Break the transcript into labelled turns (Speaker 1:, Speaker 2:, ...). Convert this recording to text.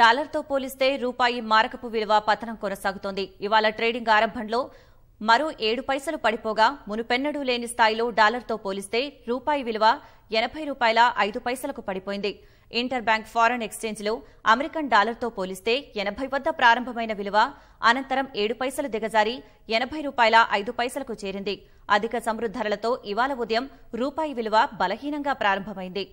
Speaker 1: డాలర్తో పోలిస్తే రూపాయి మారకపు విలువ పతనం కొనసాగుతోంది ఇవాళ ట్రేడింగ్ ఆరంభంలో మరో ఏడు పైసలు పడిపోగా మునుపెన్నడూ లేని స్థాయిలో డాలర్తో పోలిస్తే రూపాయి విలువ ఎనభై రూపాయల ఐదు పైసలకు పడిపోయింది ఇంటర్ బ్యాంక్ ఫారెన్ ఎక్స్చేంజ్లో అమెరికన్ డాలర్తో పోలిస్తే ఎనభై వద్ద ప్రారంభమైన విలువ అనంతరం ఏడు పైసలు దిగజారి ఎనభై రూపాయల ఐదు పైసలకు చేరింది అధిక సమృద్ధరలతో ఇవాళ ఉదయం రూపాయి విలువ బలహీనంగా ప్రారంభమైంది